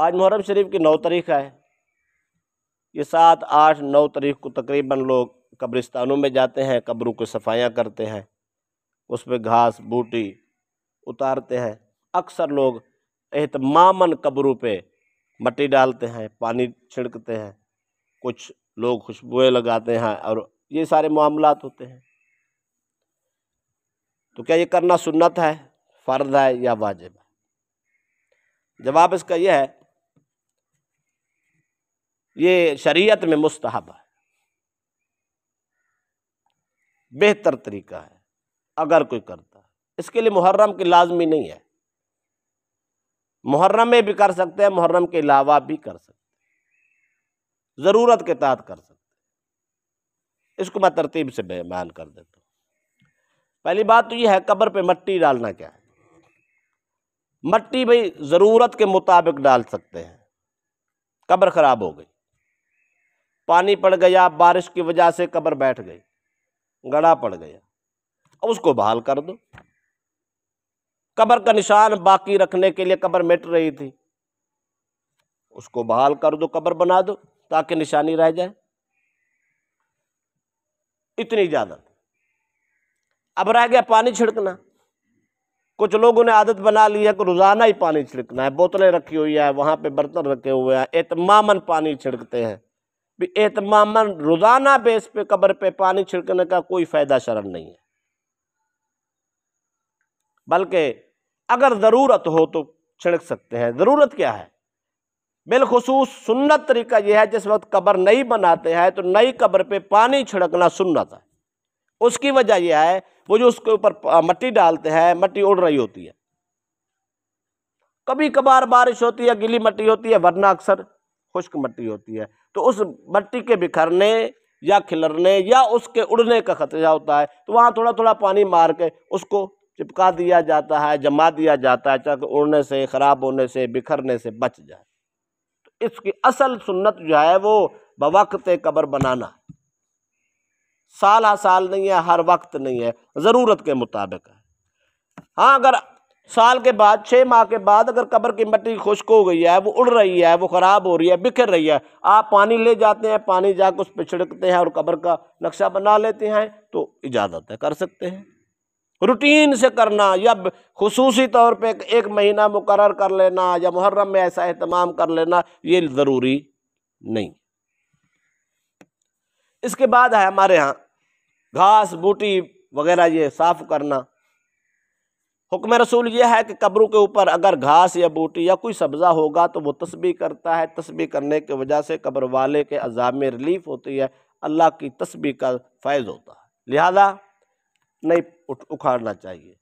आज मुहर्रम शरीफ की नौ तारीख है ये सात आठ नौ तारीख को तकरीबन लोग कब्रिस्तानों में जाते हैं कब्रों को सफाइयाँ करते हैं उस पर घास बूटी उतारते हैं अक्सर लोग एहतमामन कब्रों पे मट्टी डालते हैं पानी छिड़कते हैं कुछ लोग खुशबुएँ लगाते हैं और ये सारे मामला होते हैं तो क्या ये करना सुन्नत है फ़र्द है या वाजिब है जवाब इसका यह है ये शरीयत में मुस्तहब है बेहतर तरीका है अगर कोई करता है इसके लिए मुहर्रम की लाजमी नहीं है मुहर्रम में भी कर सकते हैं मुहर्रम के अलावा भी कर सकते हैं ज़रूरत के तहत कर सकते हैं इसको मैं तरतीब से बयान कर देता हूँ पहली बात तो यह है कब्र पे मट्टी डालना क्या है मट्टी भाई ज़रूरत के मुताबिक डाल सकते हैं कब्र ख़राब हो गई पानी पड़ गया बारिश की वजह से कब्र बैठ गई गड़ा पड़ गया अब उसको बहाल कर दो कब्र का निशान बाकी रखने के लिए कब्र मिट रही थी उसको बहाल कर दो कब्र बना दो ताकि निशानी रह जाए इतनी ज़्यादा अब रह गया पानी छिड़कना कुछ लोगों ने आदत बना ली है कि रोज़ाना ही पानी छिड़कना है बोतलें रखी हुई है वहां पे बर्तन रखे हुए हैं एतमामन पानी छिड़कते हैं एतमाम रोज़ाना बेस पे कब्र पे पानी छिड़कने का कोई फ़ायदा शरण नहीं है बल्कि अगर ज़रूरत हो तो छिड़क सकते हैं ज़रूरत क्या है बिलखसूस सुन्नत तरीका यह है जिस वक्त कब्र नहीं बनाते हैं तो नई कब्र पे पानी छिड़कना सुन्नत है उसकी वजह यह है वो जो उसके ऊपर मट्टी डालते हैं मट्टी उड़ रही होती है कभी कभार बारिश होती है गीली मट्टी होती है वरना अक्सर खुश्क मट्टी होती है तो उस मट्टी के बिखरने या खिलरने या उसके उड़ने का खतरा होता है तो वहाँ थोड़ा थोड़ा पानी मार के उसको चिपका दिया जाता है जमा दिया जाता है ताकि उड़ने से ख़राब होने से बिखरने से बच जाए तो इसकी असल सुन्नत जो है वो बवक्त कब्र बनाना साल हा साल नहीं है हर वक्त नहीं है ज़रूरत के मुताबिक है हाँ अगर साल के बाद छः माह के बाद अगर कब्र की मट्टी खुश्क हो गई है वो उड़ रही है वो ख़राब हो रही है बिखर रही है आप पानी ले जाते हैं पानी जाकर उस पर छिड़कते हैं और कब्र का नक्शा बना लेते हैं तो इजाज़त है कर सकते हैं रूटीन से करना या खसूसी तौर पे एक महीना मुकर कर लेना या मुहर्रम में ऐसा अहतमाम कर लेना ये ज़रूरी नहीं इसके बाद है हमारे यहाँ घास बूटी वगैरह ये साफ़ करना हुक्म रसूल यह है कि कब्रों के ऊपर अगर घास या बूटी या कोई सब्ज़ा होगा तो वो तस्बी करता है तस्बी करने की वजह से कब्र वाले के अजाब में रिलीफ होती है अल्लाह की तस्बी का फैज़ होता है लिहाजा नहीं उठ उखाड़ना चाहिए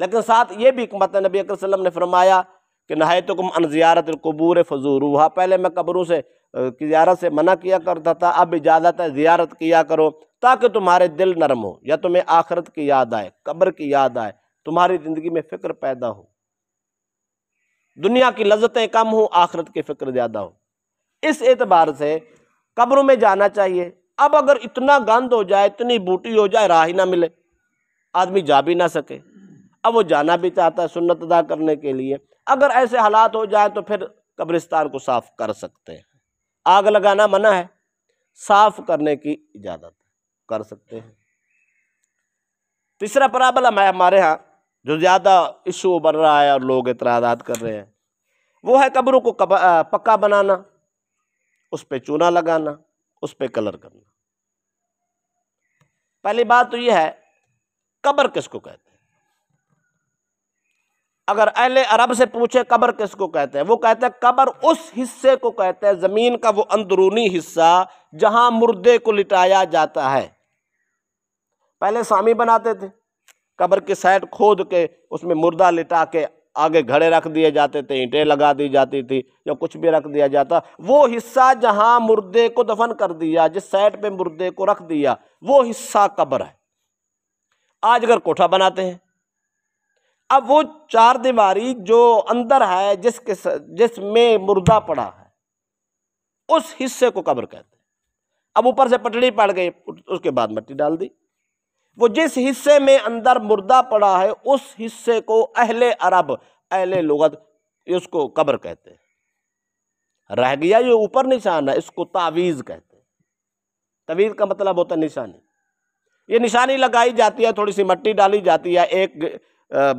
लेकिन साथ ये भी मतलब नबी अकर ने फरमाया कि नहाय तो कुम अन ज़्यारत कबूर पहले मैं कब्रों से की ज्यारत से मना किया करता था अब इजाज़त है ज़्यारत किया करो ताकि तुम्हारे दिल नरम हो या तुम्हें आखरत की याद आए कब्र की याद आए तुम्हारी ज़िंदगी में फ़िक्र पैदा हो दुनिया की लज्जतें कम हों आखरत की फ़िक्र ज़्यादा हो इस एतबार से कब्रों में जाना चाहिए अब अगर इतना गंद हो जाए इतनी बूटी हो जाए राह ही ना मिले आदमी जा भी ना सके अब वो जाना भी चाहता है सुन्नत अदा करने के लिए अगर ऐसे हालात हो जाए तो फिर कब्रिस्तान को साफ़ कर सकते हैं आग लगाना मना है साफ करने की इजाज़त कर सकते हैं तीसरा है हमारे यहाँ जो ज़्यादा इशू बन रहा है और लोग इतराजात कर रहे हैं वो है कब्रों को कब, आ, पक्का बनाना उस पर चूना लगाना उस पर कलर करना पहली बात तो यह है कब्र किसको कहते हैं अगर अहले अरब से पूछे कब्र किसको कहते हैं वो कहते हैं कब्र उस हिस्से को कहते हैं ज़मीन का वो अंदरूनी हिस्सा जहां मुर्दे को लिटाया जाता है पहले स्वामी बनाते थे कब्र की साइड खोद के उसमें मुर्दा लिटा के आगे घड़े रख दिए जाते थे ईंटें लगा दी जाती थी या कुछ भी रख दिया जाता वो हिस्सा जहां मुर्दे को दफन कर दिया जिस साइड पे मुर्दे को रख दिया वो हिस्सा कब्र है आज अगर कोठा बनाते हैं अब वो चार दीवारी जो अंदर है जिसके जिसमें मुर्दा पड़ा है उस हिस्से को कब्र कहते हैं अब ऊपर से पटड़ी पड़ गई उसके बाद मट्टी डाल दी वो जिस हिस्से में अंदर मुर्दा पड़ा है उस हिस्से को अहले अरब अहले लगत इसको कब्र कहते हैं रह गया ये ऊपर निशान है इसको तावीज़ कहते हैं तवीज़ का मतलब होता है निशानी ये निशानी लगाई जाती है थोड़ी सी मट्टी डाली जाती है एक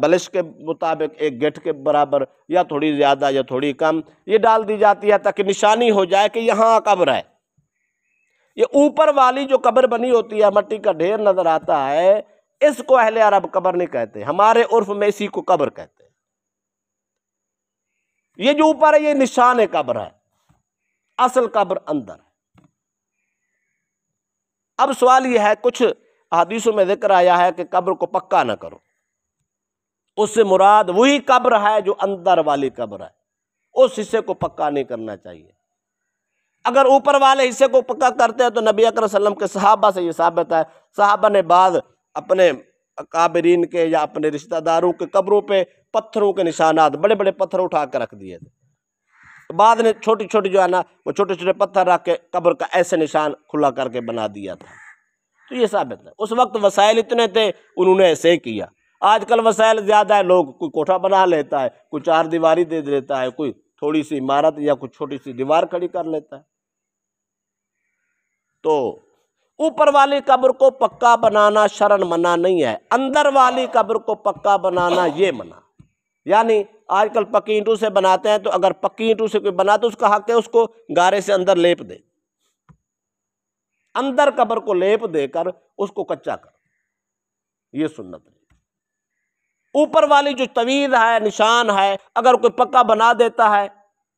बलिश के मुताबिक एक गेट के बराबर या थोड़ी ज़्यादा या थोड़ी कम ये डाल दी जाती है ताकि निशानी हो जाए कि यहाँ कब्र है ये ऊपर वाली जो कब्र बनी होती है मट्टी का ढेर नज़र आता है इसको अहले अरब कब्र नहीं कहते हमारे उर्फ में इसी को कब्र कहते हैं ये जो ऊपर है ये निशान कब्र है असल कब्र अंदर अब सवाल यह है कुछ हदीसों में जिक्र आया है कि कब्र को पक्का ना करो उससे मुराद वही कब्र है जो अंदर वाली कब्र है उस हिस्से को पक्का नहीं करना चाहिए अगर ऊपर वाले हिस्से को पक्का करते हैं तो नबी अकर के सहाबा से ये साबित है सहाबा ने बाद अपने काबरीन के या अपने रिश्तेदारों के कब्रों पे पत्थरों के निशानात बड़े बड़े पत्थर उठा के रख दिए थे तो बाद ने छोटी छोटी जो है ना वो छोटे छोटे पत्थर रख के कब्र का ऐसे निशान खुला करके बना दिया था तो ये साबित है उस वक्त वसाइल इतने थे उन्होंने ऐसे ही किया आजकल वसाइल ज़्यादा है लोग कोई कोठा बना लेता है कोई चार दीवारी दे देता है कोई थोड़ी सी इमारत या कुछ छोटी सी दीवार खड़ी कर लेता है तो ऊपर वाली कब्र को पक्का बनाना शरण मना नहीं है अंदर वाली कब्र को पक्का बनाना ये मना यानी आजकल पक्की ईंटों से बनाते हैं तो अगर पक्की ईंटों से कोई बना तो उसका हक है उसको गारे से अंदर लेप दे अंदर कब्र को लेप देकर उसको कच्चा कर ये सुन्नत है ऊपर वाली जो तवीद है निशान है अगर कोई पक्का बना देता है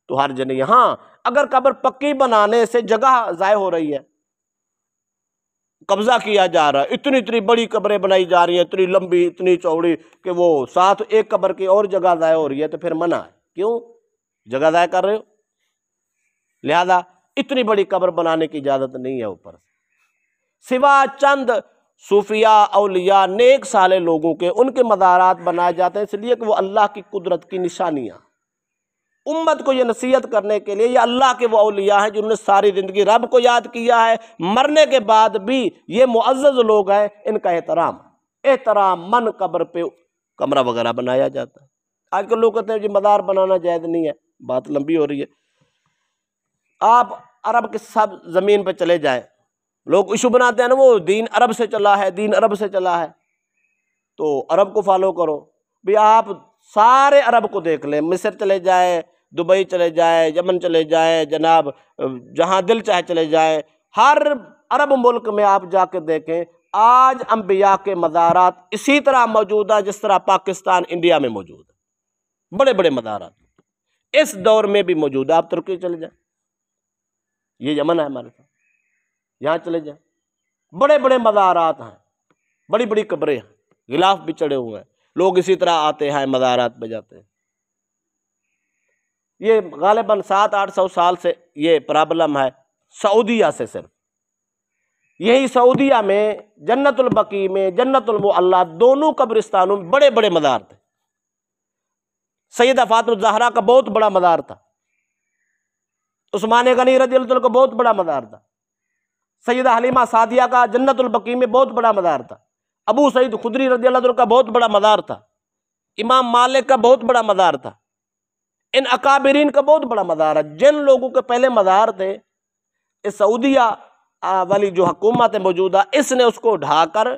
तो हर जन यहां अगर कब्र पक्की बनाने से जगह ज़ाय हो रही है कब्ज़ा किया जा रहा है इतनी इतनी बड़ी कब्रें बनाई जा रही हैं इतनी लंबी इतनी चौड़ी कि वो साथ एक कब्र की और जगह ज़ाय हो रही है तो फिर मना है क्यों जगह ज़ाय कर रहे हो लिहाजा इतनी बड़ी कब्र बनाने की इजाज़त नहीं है ऊपर सिवा चंद सूफिया अलिया नेक साले लोगों के उनके मदारात बनाए जाते हैं इसलिए कि वो अल्लाह की कुदरत की निशानियाँ उम्मत को ये नसीहत करने के लिए ये अल्लाह के वो अलिया हैं जिन्होंने सारी ज़िंदगी रब को याद किया है मरने के बाद भी ये मुआज़ लोग हैं इनका एहतराम एहतराम मन कब्र पे कमरा वगैरह बनाया जाता है आजकल लोग कहते हैं जी मदार बनाना जायद नहीं है बात लंबी हो रही है आप अरब के सब ज़मीन पर चले जाए लोग इशू बनाते हैं ना वो दीन अरब से चला है दीन अरब से चला है तो अरब को फॉलो करो भाई आप सारे अरब को देख लें मिस्र चले जाए दुबई चले जाए यमन चले जाए जनाब जहाँ दिल चाहे चले जाए हर अरब मुल्क में आप जाके देखें आज अम्बिया के मज़ारात इसी तरह मौजूद है जिस तरह पाकिस्तान इंडिया में मौजूद है बड़े बड़े मज़ारात इस दौर में भी मौजूद है आप तुर्की चले जाए ये यमन है हमारे साथ यहाँ चले जाए बड़े बड़े मज़ारात हैं बड़ी बड़ी कब्रें हैं गिलाफ भी चढ़े हुए हैं लोग इसी तरह आते हैं मज़ारात पर जाते हैं ये गालिबा सात आठ सौ साल से ये प्रॉब्लम है सऊदिया से सिर्फ यही सऊदिया में जन्नतुलबकी में जन्नतुल्ला दोनों कब्रिस्तानों में बड़े बड़े मदार थे सैद फातुलजहरा जहरा का बहुत बड़ा मदार था उस्मान गनी रजी का बहुत बड़ा मदार था सैद हलीमा सादिया का जन्नतुलबकी में बहुत बड़ा मदार था अबू सईद खुदरी रजी का बहुत बड़ा मदार था इमाम मालिक का बहुत बड़ा मदार था इन अकाबरीन का बहुत बड़ा मदार है जिन लोगों के पहले मदार थे इस सऊदिया वाली जो हकूमत है मौजूदा इसने उसको ढाकर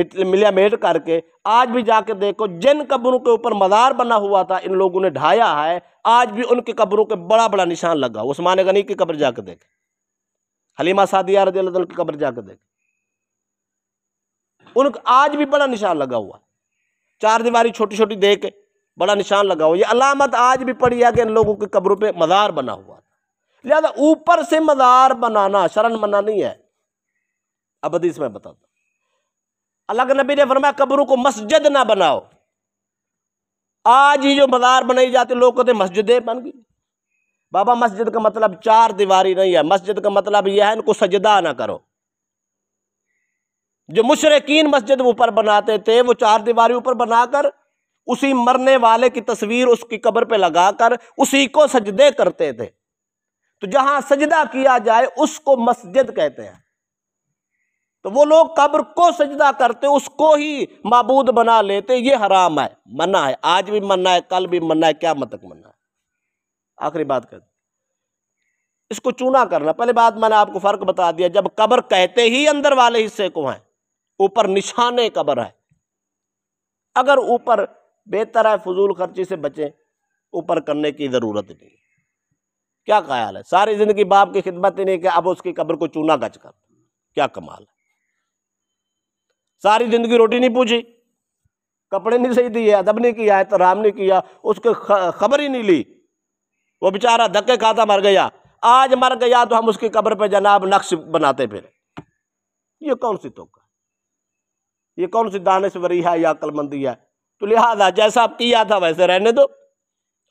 मेट करके आज भी जाके देखो जिन कब्रों के ऊपर मदार बना हुआ था इन लोगों ने ढाया है आज भी उनकी कब्रों के बड़ा बड़ा निशान लगा उस्मान गनी की कब्र जाके देखे हलीमा सादिया रजी की कब्र जाके देखे उनका आज भी बड़ा निशान लगा हुआ चार दीवारी छोटी छोटी देख बड़ा निशान लगा हुआ ये अलामत आज भी पड़ी है कि इन लोगों की कब्रों पे मज़ार बना हुआ था लिहाजा ऊपर से मज़ार बनाना शरण मना नहीं है अब अदीस में बताता अल्लाह के नबी ने फरमाया कब्रों को मस्जिद ना बनाओ आज ही जो मज़ार बनाई जाती लोग कहते मस्जिदें बन गई बाबा मस्जिद का मतलब चार दीवारी नहीं है मस्जिद का मतलब यह है इनको सजदा ना करो जो मुशरकिन मस्जिद ऊपर बनाते थे वो चार दीवारी ऊपर बनाकर उसी मरने वाले की तस्वीर उसकी कब्र पे लगाकर उसी को सजदे करते थे तो जहां सजदा किया जाए उसको मस्जिद कहते हैं तो वो लोग कब्र को सजदा करते उसको ही मबूद बना लेते ये हराम है मना है आज भी मना है कल भी मना है क्या मतक मतलब मना है आखिरी बात कर इसको चूना करना पहले बात मैंने आपको फर्क बता दिया जब कब्र कहते ही अंदर वाले हिस्से को है ऊपर निशाने कब्र है अगर ऊपर बेहतर है फजूल खर्ची से बचें ऊपर करने की ज़रूरत नहीं क्या ख्याल है सारी ज़िंदगी बाप की खिदमत ही नहीं कि अब उसकी कब्र को चूना गच कर क्या कमाल है सारी ज़िंदगी रोटी नहीं पूछी कपड़े नहीं सही दिए अदब नहीं किया एहतराम नहीं किया उसके खबर ही नहीं ली वो बेचारा धक्के खाता मर गया आज मर गया तो हम उसकी कब्र पर जनाब नक्श बनाते फिर ये कौन सी तो ये कौन सी दानश्वरी है या अक्लमंदी है तो लिहाजा जैसा आप किया था वैसे रहने दो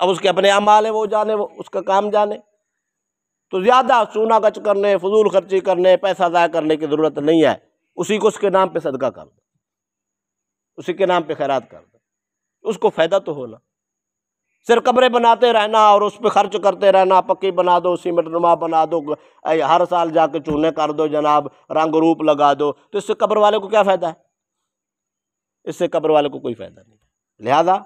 अब उसके अपने अमाल है वो जाने वो उसका काम जाने तो ज़्यादा चूना कच करने फजूल खर्ची करने पैसा ज़ाय करने की ज़रूरत नहीं है उसी को उसके नाम पे सदका कर दो उसी के नाम पे खैरात कर दो उसको फ़ायदा तो होना सिर्फ कमरे बनाते रहना और उस पर खर्च करते रहना पक्की बना दो सीमेंट नुमा बना दो हर साल जाके चूने कर दो जनाब रंग रूप लगा दो तो इससे कब्र वाले को क्या फ़ायदा है इससे कब्र वाले को कोई फ़ायदा नहीं लिहाजा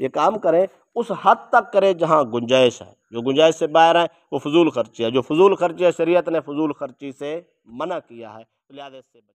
ये काम करें उस हद तक करें जहाँ गुंजाइश है जो गुंजाइश से बाहर है वो फजूल खर्ची है जो फजूल खर्ची है शरीयत ने फजूल खर्ची से मना किया है तो लिहाजा इससे